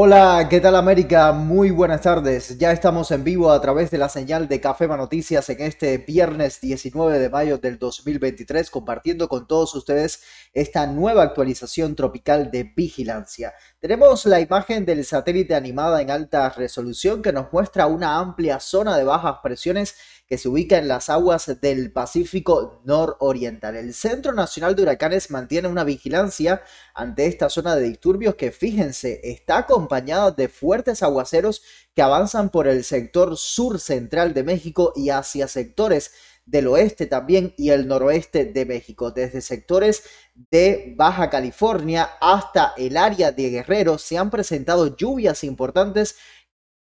Hola, ¿qué tal América? Muy buenas tardes. Ya estamos en vivo a través de la señal de Cafema Noticias en este viernes 19 de mayo del 2023, compartiendo con todos ustedes esta nueva actualización tropical de vigilancia. Tenemos la imagen del satélite animada en alta resolución que nos muestra una amplia zona de bajas presiones que se ubica en las aguas del Pacífico nororiental. El Centro Nacional de Huracanes mantiene una vigilancia ante esta zona de disturbios que, fíjense, está acompañada de fuertes aguaceros que avanzan por el sector sur central de México y hacia sectores del oeste también y el noroeste de México, desde sectores de Baja California hasta el área de Guerrero, se han presentado lluvias importantes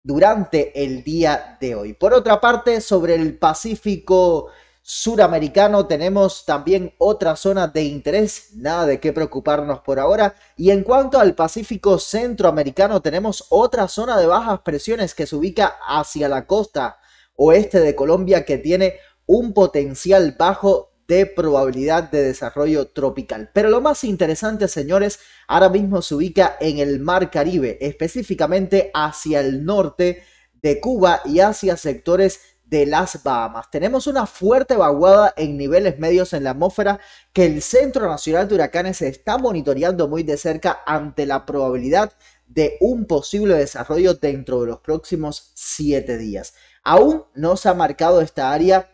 durante el día de hoy. Por otra parte, sobre el Pacífico suramericano tenemos también otra zona de interés, nada de qué preocuparnos por ahora. Y en cuanto al Pacífico centroamericano tenemos otra zona de bajas presiones que se ubica hacia la costa oeste de Colombia que tiene un potencial bajo de probabilidad de desarrollo tropical. Pero lo más interesante, señores, ahora mismo se ubica en el Mar Caribe, específicamente hacia el norte de Cuba y hacia sectores de las Bahamas. Tenemos una fuerte vaguada en niveles medios en la atmósfera que el Centro Nacional de Huracanes está monitoreando muy de cerca ante la probabilidad de un posible desarrollo dentro de los próximos siete días. Aún no se ha marcado esta área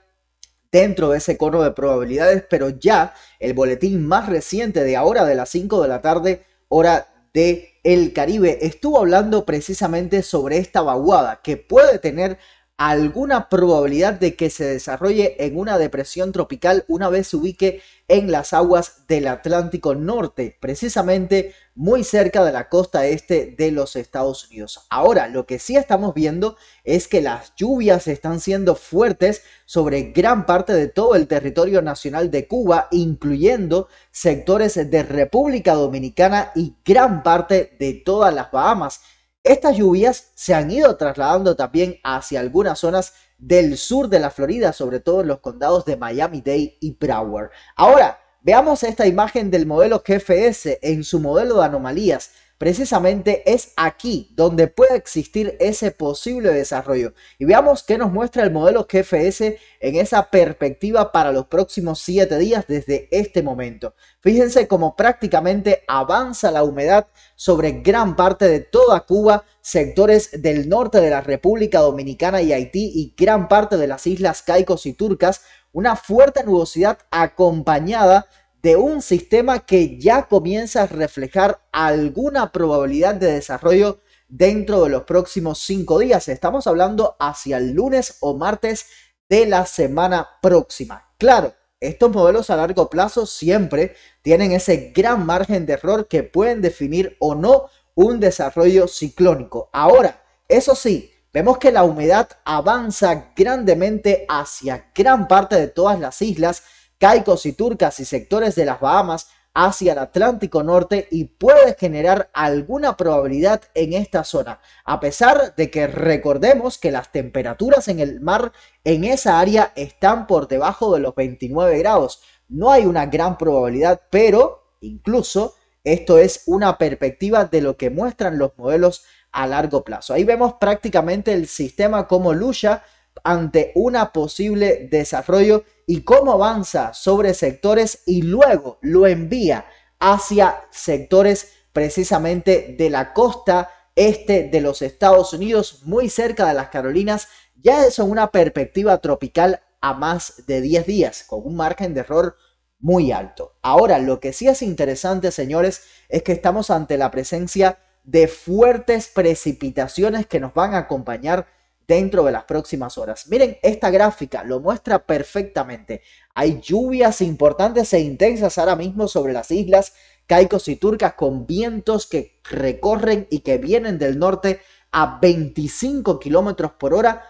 dentro de ese cono de probabilidades, pero ya el boletín más reciente de ahora de las 5 de la tarde, hora de el Caribe, estuvo hablando precisamente sobre esta vaguada que puede tener alguna probabilidad de que se desarrolle en una depresión tropical una vez se ubique en las aguas del Atlántico Norte, precisamente muy cerca de la costa este de los Estados Unidos. Ahora, lo que sí estamos viendo es que las lluvias están siendo fuertes sobre gran parte de todo el territorio nacional de Cuba, incluyendo sectores de República Dominicana y gran parte de todas las Bahamas. Estas lluvias se han ido trasladando también hacia algunas zonas del sur de la Florida, sobre todo en los condados de Miami-Dade y Broward. Ahora, veamos esta imagen del modelo GFS en su modelo de anomalías precisamente es aquí donde puede existir ese posible desarrollo. Y veamos qué nos muestra el modelo GFS en esa perspectiva para los próximos 7 días desde este momento. Fíjense cómo prácticamente avanza la humedad sobre gran parte de toda Cuba, sectores del norte de la República Dominicana y Haití y gran parte de las islas Caicos y Turcas, una fuerte nubosidad acompañada de un sistema que ya comienza a reflejar alguna probabilidad de desarrollo dentro de los próximos cinco días. Estamos hablando hacia el lunes o martes de la semana próxima. Claro, estos modelos a largo plazo siempre tienen ese gran margen de error que pueden definir o no un desarrollo ciclónico. Ahora, eso sí, vemos que la humedad avanza grandemente hacia gran parte de todas las islas caicos y turcas y sectores de las Bahamas hacia el Atlántico Norte y puede generar alguna probabilidad en esta zona, a pesar de que recordemos que las temperaturas en el mar en esa área están por debajo de los 29 grados. No hay una gran probabilidad, pero incluso esto es una perspectiva de lo que muestran los modelos a largo plazo. Ahí vemos prácticamente el sistema como lucha ante una posible desarrollo y cómo avanza sobre sectores y luego lo envía hacia sectores precisamente de la costa este de los Estados Unidos, muy cerca de las Carolinas, ya es una perspectiva tropical a más de 10 días, con un margen de error muy alto. Ahora, lo que sí es interesante, señores, es que estamos ante la presencia de fuertes precipitaciones que nos van a acompañar dentro de las próximas horas. Miren, esta gráfica lo muestra perfectamente. Hay lluvias importantes e intensas ahora mismo sobre las islas caicos y turcas con vientos que recorren y que vienen del norte a 25 kilómetros por hora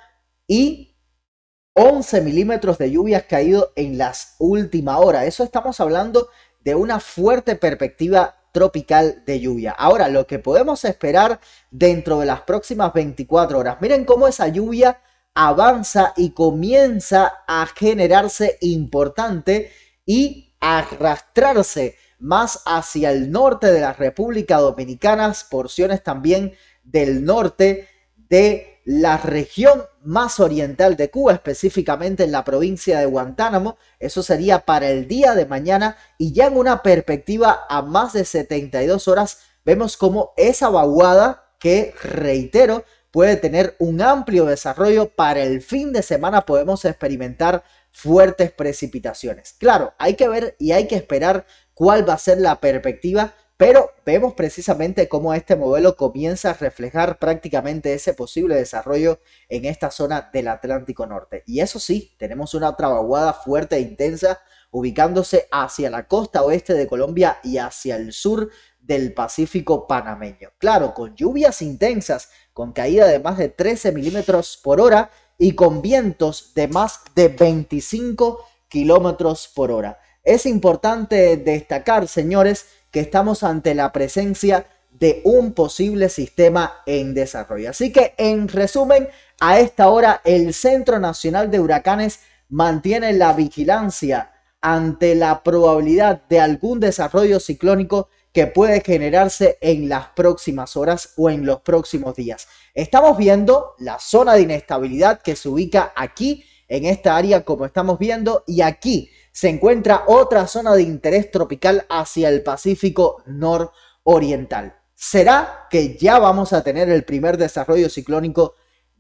y 11 milímetros de lluvias caído en las últimas horas. Eso estamos hablando de una fuerte perspectiva tropical de lluvia. Ahora, lo que podemos esperar dentro de las próximas 24 horas, miren cómo esa lluvia avanza y comienza a generarse importante y arrastrarse más hacia el norte de la República Dominicana, porciones también del norte de la región más oriental de Cuba, específicamente en la provincia de Guantánamo. Eso sería para el día de mañana y ya en una perspectiva a más de 72 horas vemos cómo esa vaguada que, reitero, puede tener un amplio desarrollo para el fin de semana podemos experimentar fuertes precipitaciones. Claro, hay que ver y hay que esperar cuál va a ser la perspectiva pero vemos precisamente cómo este modelo comienza a reflejar prácticamente ese posible desarrollo en esta zona del Atlántico Norte. Y eso sí, tenemos una trabaguada fuerte e intensa ubicándose hacia la costa oeste de Colombia y hacia el sur del Pacífico panameño. Claro, con lluvias intensas, con caída de más de 13 milímetros por hora y con vientos de más de 25 kilómetros por hora. Es importante destacar, señores, que estamos ante la presencia de un posible sistema en desarrollo. Así que en resumen, a esta hora el Centro Nacional de Huracanes mantiene la vigilancia ante la probabilidad de algún desarrollo ciclónico que puede generarse en las próximas horas o en los próximos días. Estamos viendo la zona de inestabilidad que se ubica aquí, en esta área como estamos viendo, y aquí se encuentra otra zona de interés tropical hacia el Pacífico nororiental. ¿Será que ya vamos a tener el primer desarrollo ciclónico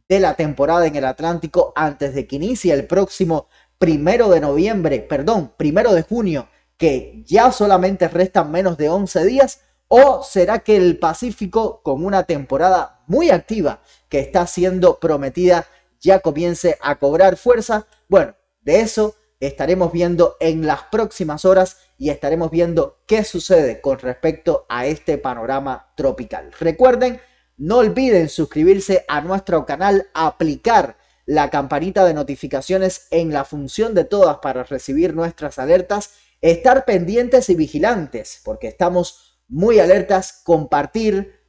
de la temporada en el Atlántico antes de que inicie el próximo primero de noviembre, perdón, primero de junio, que ya solamente restan menos de 11 días? ¿O será que el Pacífico, con una temporada muy activa que está siendo prometida, ya comience a cobrar fuerza? Bueno, de eso estaremos viendo en las próximas horas y estaremos viendo qué sucede con respecto a este panorama tropical. Recuerden, no olviden suscribirse a nuestro canal, aplicar la campanita de notificaciones en la función de todas para recibir nuestras alertas, estar pendientes y vigilantes, porque estamos muy alertas, compartir,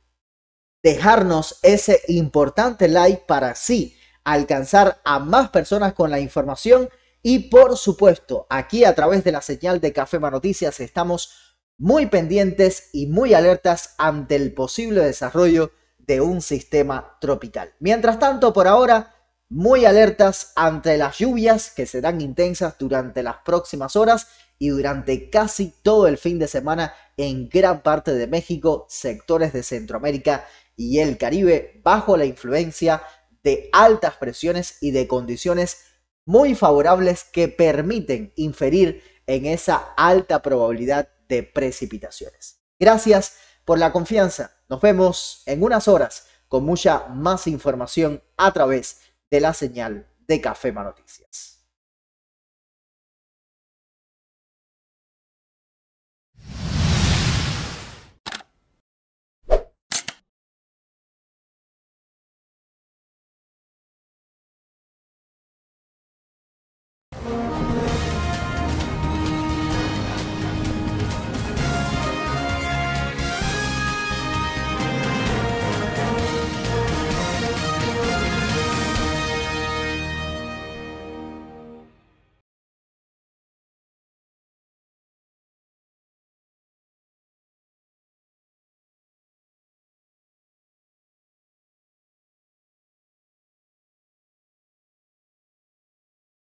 dejarnos ese importante like para así alcanzar a más personas con la información y por supuesto, aquí a través de la señal de Café Noticias estamos muy pendientes y muy alertas ante el posible desarrollo de un sistema tropical. Mientras tanto, por ahora, muy alertas ante las lluvias que serán intensas durante las próximas horas y durante casi todo el fin de semana en gran parte de México, sectores de Centroamérica y el Caribe, bajo la influencia de altas presiones y de condiciones muy favorables que permiten inferir en esa alta probabilidad de precipitaciones. Gracias por la confianza. Nos vemos en unas horas con mucha más información a través de la señal de Café Noticias.